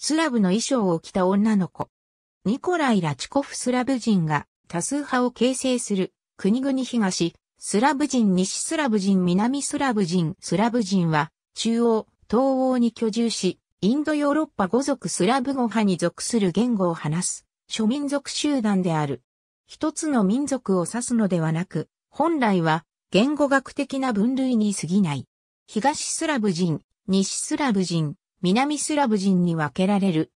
スラブの衣装を着た女の子。ニコライ・ラチコフスラブ人が多数派を形成する国々東、スラブ人西スラブ人南スラブ人スラブ人は中央、東欧に居住し、インドヨーロッパ語族スラブ語派に属する言語を話す諸民族集団である。一つの民族を指すのではなく、本来は言語学的な分類に過ぎない。東スラブ人、西スラブ人、南スラブ人に分けられる。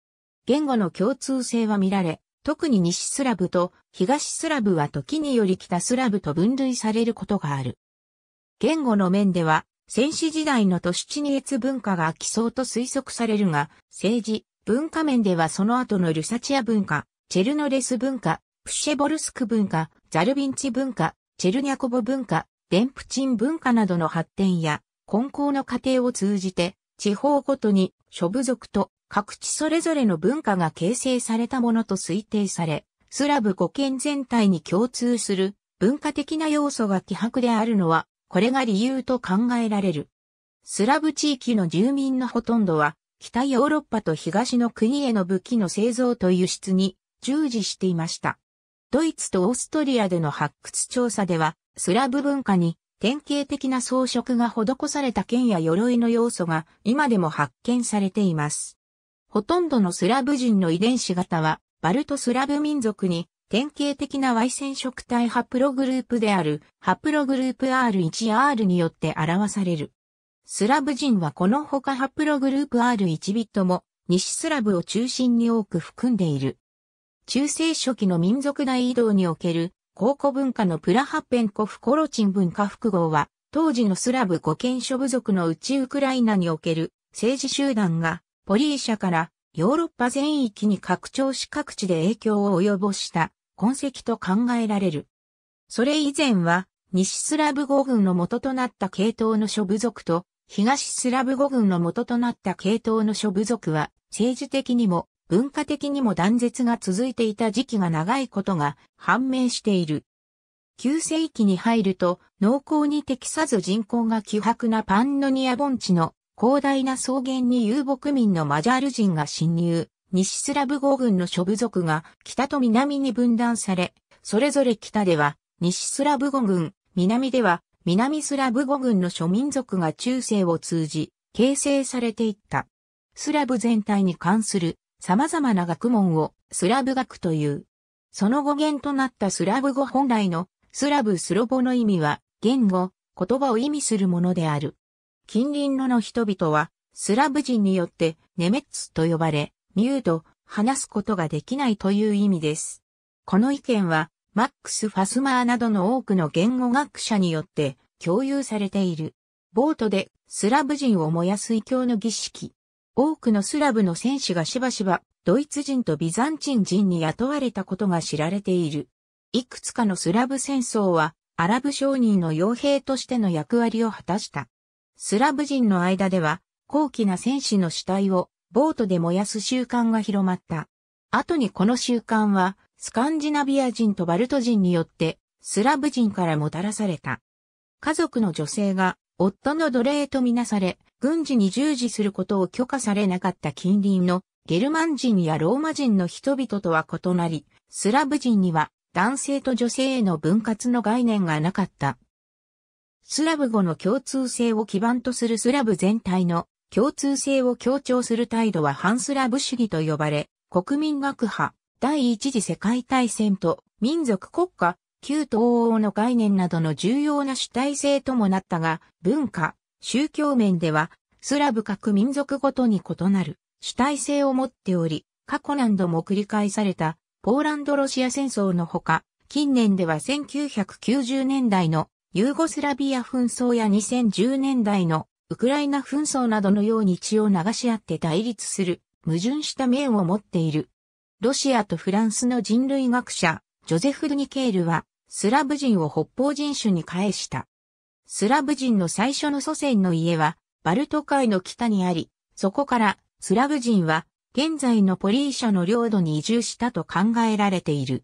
言語の共通性は見られ、特に西スラブと東スラブは時により北スラブと分類されることがある。言語の面では、戦死時代の都市地に越文化が基礎と推測されるが、政治、文化面ではその後のルサチア文化、チェルノレス文化、プシェボルスク文化、ザルビンチ文化、チェルニャコボ文化、デンプチン文化などの発展や、混交の過程を通じて、地方ごとに諸部族と各地それぞれの文化が形成されたものと推定され、スラブ5圏全体に共通する文化的な要素が希薄であるのは、これが理由と考えられる。スラブ地域の住民のほとんどは、北ヨーロッパと東の国への武器の製造と輸出に従事していました。ドイツとオーストリアでの発掘調査では、スラブ文化に典型的な装飾が施された剣や鎧の要素が今でも発見されています。ほとんどのスラブ人の遺伝子型は、バルトスラブ民族に典型的な Y 染色体ハプログループであるハプログループ R1R によって表される。スラブ人はこのほかハプログループ R1 ビットも西スラブを中心に多く含んでいる。中世初期の民族大移動における考古文化のプラハペンコフコロチン文化複合は、当時のスラブ語圏諸部族のうちウクライナにおける政治集団が、ポリーシャからヨーロッパ全域に拡張し各地で影響を及ぼした痕跡と考えられる。それ以前は、西スラブ語群の元となった系統の諸部族と、東スラブ語群の元となった系統の諸部族は、政治的にも文化的にも断絶が続いていた時期が長いことが判明している。旧世紀に入ると、農耕に適さず人口が希薄なパンノニア盆地の広大な草原に遊牧民のマジャール人が侵入、西スラブ豪軍の諸部族が北と南に分断され、それぞれ北では西スラブ語軍、南では南スラブ語軍の諸民族が中世を通じ、形成されていった。スラブ全体に関する様々な学問をスラブ学という。その語源となったスラブ語本来のスラブスロボの意味は言語、言葉を意味するものである。近隣のの人々はスラブ人によってネメッツと呼ばれ、ミューと話すことができないという意味です。この意見はマックス・ファスマーなどの多くの言語学者によって共有されている。ボートでスラブ人を燃やす異教の儀式、多くのスラブの戦士がしばしばドイツ人とビザンチン人に雇われたことが知られている。いくつかのスラブ戦争はアラブ商人の傭兵としての役割を果たした。スラブ人の間では高貴な戦士の死体をボートで燃やす習慣が広まった。後にこの習慣はスカンジナビア人とバルト人によってスラブ人からもたらされた。家族の女性が夫の奴隷とみなされ、軍事に従事することを許可されなかった近隣のゲルマン人やローマ人の人々とは異なり、スラブ人には男性と女性への分割の概念がなかった。スラブ語の共通性を基盤とするスラブ全体の共通性を強調する態度は反スラブ主義と呼ばれ、国民学派、第一次世界大戦と民族国家、旧東欧の概念などの重要な主体性ともなったが、文化、宗教面では、スラブ各民族ごとに異なる主体性を持っており、過去何度も繰り返されたポーランド・ロシア戦争のほか、近年では1990年代のユーゴスラビア紛争や2010年代のウクライナ紛争などのように血を流し合って対立する矛盾した面を持っている。ロシアとフランスの人類学者、ジョゼフ・ドゥニケールは、スラブ人を北方人種に返した。スラブ人の最初の祖先の家は、バルト海の北にあり、そこからスラブ人は現在のポリーシャの領土に移住したと考えられている。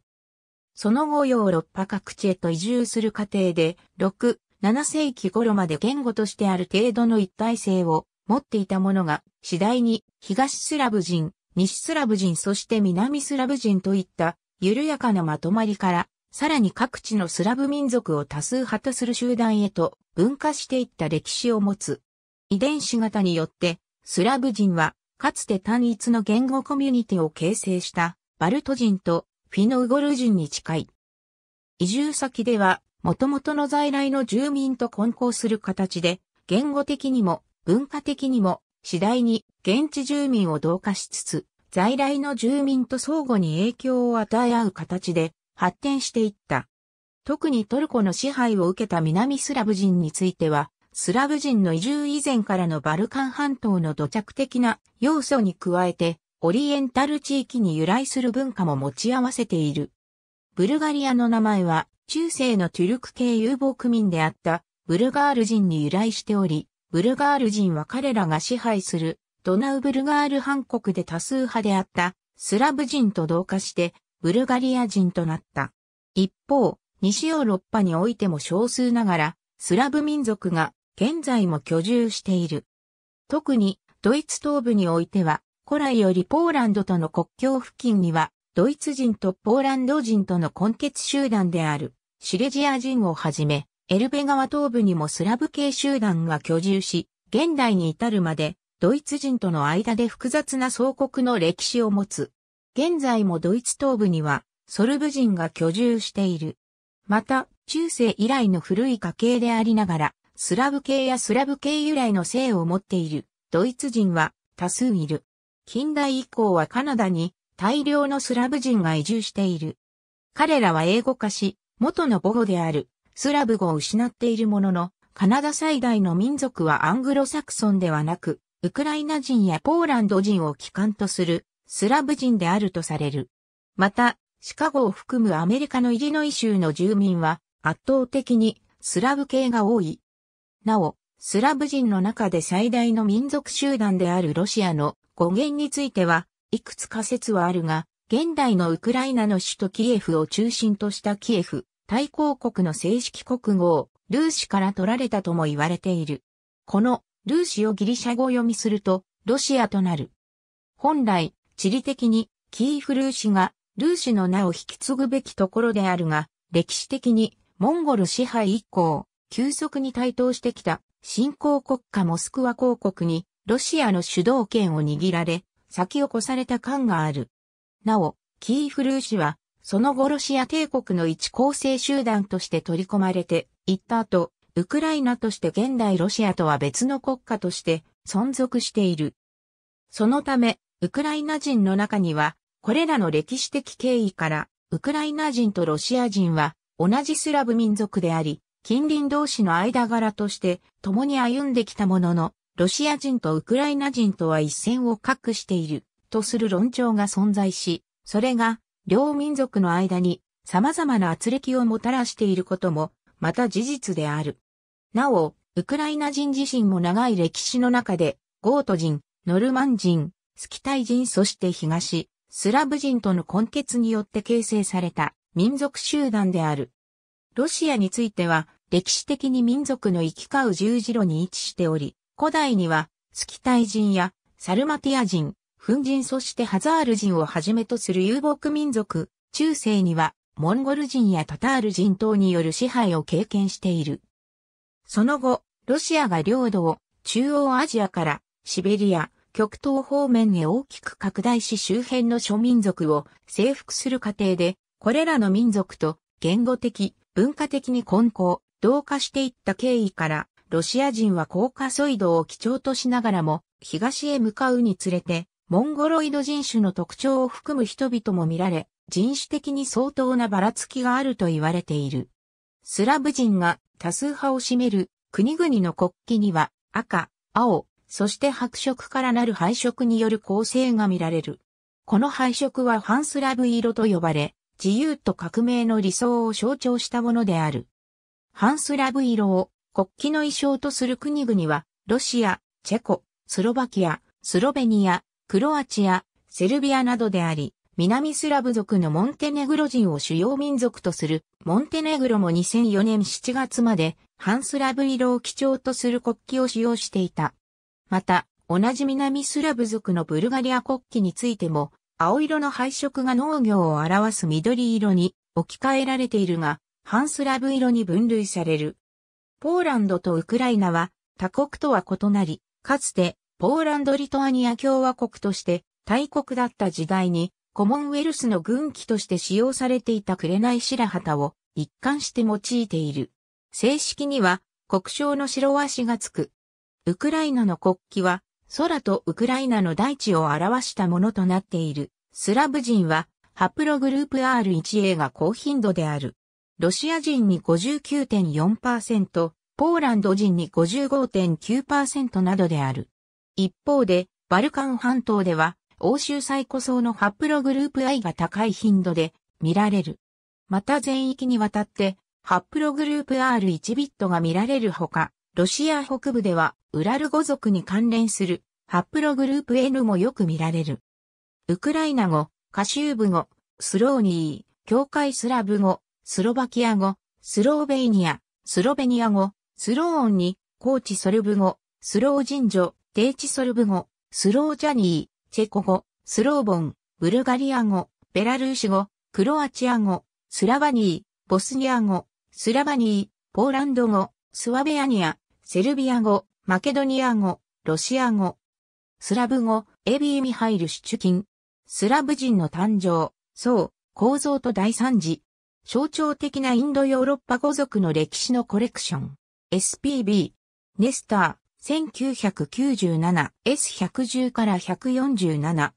その後ヨーロッパ各地へと移住する過程で、6、7世紀頃まで言語としてある程度の一体性を持っていたものが、次第に東スラブ人、西スラブ人そして南スラブ人といった緩やかなまとまりからさらに各地のスラブ民族を多数派とする集団へと分化していった歴史を持つ。遺伝子型によって、スラブ人は、かつて単一の言語コミュニティを形成したバルト人とフィノウゴル人に近い。移住先では、元々の在来の住民と混交する形で、言語的にも文化的にも次第に現地住民を同化しつつ、在来の住民と相互に影響を与え合う形で、発展していった。特にトルコの支配を受けた南スラブ人については、スラブ人の移住以前からのバルカン半島の土着的な要素に加えて、オリエンタル地域に由来する文化も持ち合わせている。ブルガリアの名前は、中世のトゥルク系遊牧民であったブルガール人に由来しており、ブルガール人は彼らが支配するドナウブルガール半国で多数派であったスラブ人と同化してブルガリア人となった。一方、西ヨーロッパにおいても少数ながら、スラブ民族が現在も居住している。特に、ドイツ東部においては、古来よりポーランドとの国境付近には、ドイツ人とポーランド人との根血集団である、シレジア人をはじめ、エルベ川東部にもスラブ系集団が居住し、現代に至るまで、ドイツ人との間で複雑な相国の歴史を持つ。現在もドイツ東部にはソルブ人が居住している。また、中世以来の古い家系でありながら、スラブ系やスラブ系由来の姓を持っているドイツ人は多数いる。近代以降はカナダに大量のスラブ人が移住している。彼らは英語化し、元の母語であるスラブ語を失っているものの、カナダ最大の民族はアングロサクソンではなく、ウクライナ人やポーランド人を帰還とするスラブ人であるとされる。また、シカゴを含むアメリカのイリノイ州の住民は圧倒的にスラブ系が多い。なお、スラブ人の中で最大の民族集団であるロシアの語源については、いくつか説はあるが、現代のウクライナの首都キエフを中心としたキエフ、対抗国の正式国語をルーシから取られたとも言われている。このルーシをギリシャ語読みすると、ロシアとなる。本来、地理的にキーフルーシがルーシの名を引き継ぐべきところであるが、歴史的にモンゴル支配以降、急速に台頭してきた新興国家モスクワ公国にロシアの主導権を握られ、先を越された感がある。なお、キーフルーシは、その後ロシア帝国の一構成集団として取り込まれていった後、ウクライナとして現代ロシアとは別の国家として存続している。そのため、ウクライナ人の中には、これらの歴史的経緯から、ウクライナ人とロシア人は同じスラブ民族であり、近隣同士の間柄として共に歩んできたものの、ロシア人とウクライナ人とは一線を画しているとする論調が存在し、それが両民族の間に様々な圧力をもたらしていることも、また事実である。なお、ウクライナ人自身も長い歴史の中で、ゴート人、ノルマン人、スキタイ人そして東、スラブ人との根結によって形成された民族集団である。ロシアについては、歴史的に民族の行き交う十字路に位置しており、古代には、スキタイ人やサルマティア人、フン人そしてハザール人をはじめとする遊牧民族、中世には、モンゴル人やタタール人等による支配を経験している。その後、ロシアが領土を中央アジアからシベリア、極東方面へ大きく拡大し周辺の諸民族を征服する過程で、これらの民族と言語的、文化的に混交、同化していった経緯から、ロシア人は高カソイドを基調としながらも、東へ向かうにつれて、モンゴロイド人種の特徴を含む人々も見られ、人種的に相当なばらつきがあると言われている。スラブ人が多数派を占める国々の国旗には赤、青、そして白色からなる配色による構成が見られる。この配色はハンスラブ色と呼ばれ、自由と革命の理想を象徴したものである。ハンスラブ色を国旗の衣装とする国々は、ロシア、チェコ、スロバキア、スロベニア、クロアチア、セルビアなどであり、南スラブ族のモンテネグロ人を主要民族とするモンテネグロも2004年7月までハンスラブ色を基調とする国旗を使用していた。また、同じ南スラブ族のブルガリア国旗についても、青色の配色が農業を表す緑色に置き換えられているが、ンスラブ色に分類される。ポーランドとウクライナは他国とは異なり、かつてポーランド・リトアニア共和国として大国だった時代に、コモンウェルスの軍旗として使用されていた紅白旗を一貫して用いている。正式には国章の白足がつくウクライナの国旗は、空とウクライナの大地を表したものとなっている。スラブ人は、ハプログループ R1A が高頻度である。ロシア人に59.4%、ポーランド人に55.9%などである。一方で、バルカン半島では、欧州最古層のハプログループ I が高い頻度で見られる。また全域にわたって、ハプログループ R1 ビットが見られるほか、ロシア北部では、ウラル語族に関連する、ハプログループ N もよく見られる。ウクライナ語、カシューブ語、スローニー、境界スラブ語、スロバキア語、スローベイニア、スロベニア語、スローンに、ーチソルブ語、スローョ、女、低地ソルブ語、スロージャニー、チェコ語、スローボン、ブルガリア語、ベラルーシ語、クロアチア語、スラバニー、ボスニア語、スラバニー、ポーランド語、スワベアニア、セルビア語、マケドニア語、ロシア語、スラブ語、エビー・ミハイル・シュチュキン、スラブ人の誕生、そう、構造と大惨事、象徴的なインドヨーロッパ語族の歴史のコレクション、SPB、ネスター、1997、S110 から147、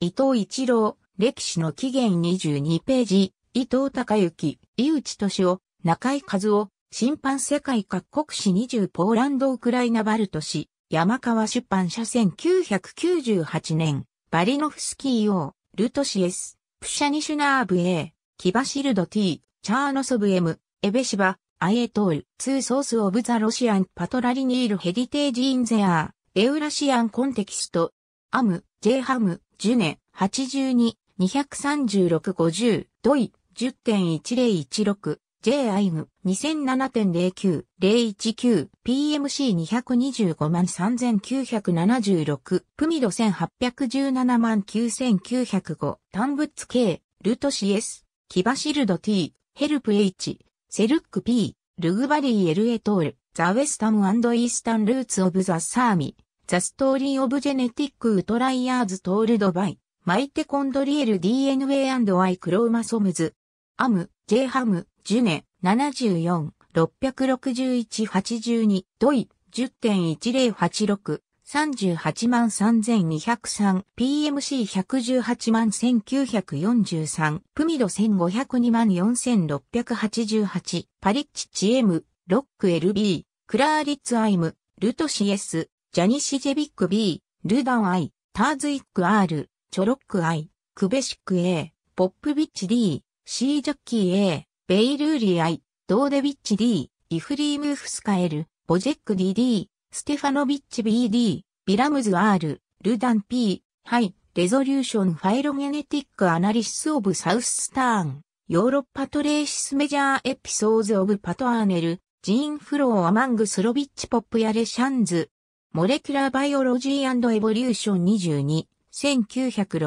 伊藤一郎、歴史の起源22ページ、伊藤隆之、井内俊夫、中井和夫、審判世界各国史20ポーランド・ウクライナ・バルト市、山川出版社1998年、バリノフスキー王、ルトシエス、プシャニシュナーブー、キバシルド T、チャーノソブ M、エベシバ、アエトール、ツーソースオブザロシアンパトラリニールヘディテージインゼアー、エウラシアンコンテキスト、アム、ジェイハム、ジュネ、82、236、50、ドイ、10.1016、JIG、2007.09-019、PMC225 万3976、プミド1817万9905、ッツ K、ルト CS、キバシルド T、ヘルプ H、セルック P、ルグバリーエルエトール、ザ・ウェスタム・アンド・イースタン・ルーツ・オブ・ザ・サーミ、ザ・ストーリー・オブ・ジェネティック・ウトライヤーズ・トール・ドバイ、マイテコンドリエル DNA& アイ・クローマソムズ、アム、ジ J ハム、ジュネ、74、661、82、ドイ、10.1086、38万 3203, PMC118 万 1943, プミド1502万 4688, パリッチチエム、ロック LB、クラーリッツアイム、ルトシエス、ジャニシジェビック B、ルダン I、ターズイック R、チョロック I、クベシック A、ポップビッチ D、シー・ジャッキー A、ベイルーリアイ、ドーデビッチ D、イフリームフスカエル、ボジェック DD、ステファノビッチ BD、ビラムズ R、ルダン P、ハイ、レゾリューションファイロゲネティックアナリシスオブサウススターン、ヨーロッパトレーシスメジャーエピソーズオブパトアーネル、ジーンフローアマングスロビッチポップやレシャンズ、モレキュラーバイオロジーエボリューション22、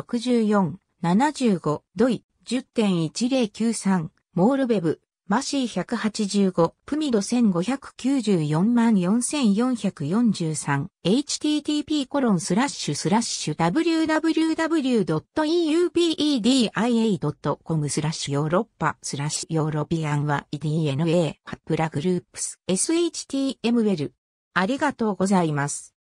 1964、75、ドイ、10.1093、モールベブ、マシー185、プミド1594万4443、http コロンスラッシュスラッシュ www.eupedia.com スラッシュヨーロッパスラッシュヨーロピアンは DNA ハップラグループス SHTML ありがとうございます。